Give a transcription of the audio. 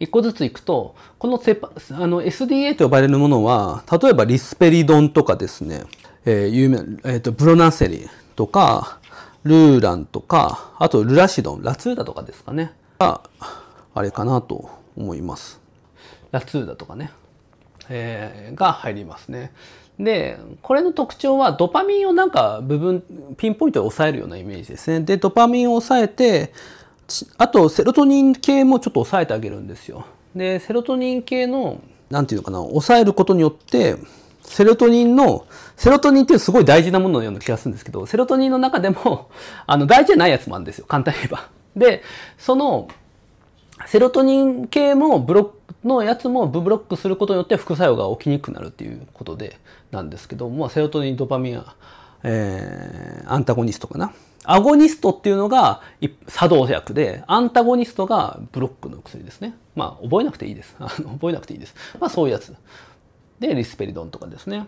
一個ずついくと、このセパあの SDA と呼ばれるものは、例えばリスペリドンとかですね、えー、有名、えっ、ー、と、ブロナセリとか、ルーランとか、あとルラシドン、ラツーダとかですかね、が、あれかなと思います。ラツーダとかね、えー、が入りますね。で、これの特徴はドパミンをなんか部分、ピンポイントで抑えるようなイメージですね。で、ドパミンを抑えて、あとセロトニン系もちょっと抑えてあげるんですよ。で、セロトニン系の、なんていうのかな、抑えることによって、セロトニンの、セロトニンってすごい大事なもののような気がするんですけど、セロトニンの中でも、あの、大事じゃないやつもあるんですよ。簡単に言えば。で、その、セロトニン系もブロックのやつもブブロックすることによって副作用が起きにくくなるっていうことで、なんですけど、まあ、セロトニン、ドパミン、えアンタゴニストかな。アゴニストっていうのが作動薬で、アンタゴニストがブロックの薬ですね。まあ、覚えなくていいです。あの覚えなくていいです。まあ、そういうやつ。で、リスペリドンとかですね。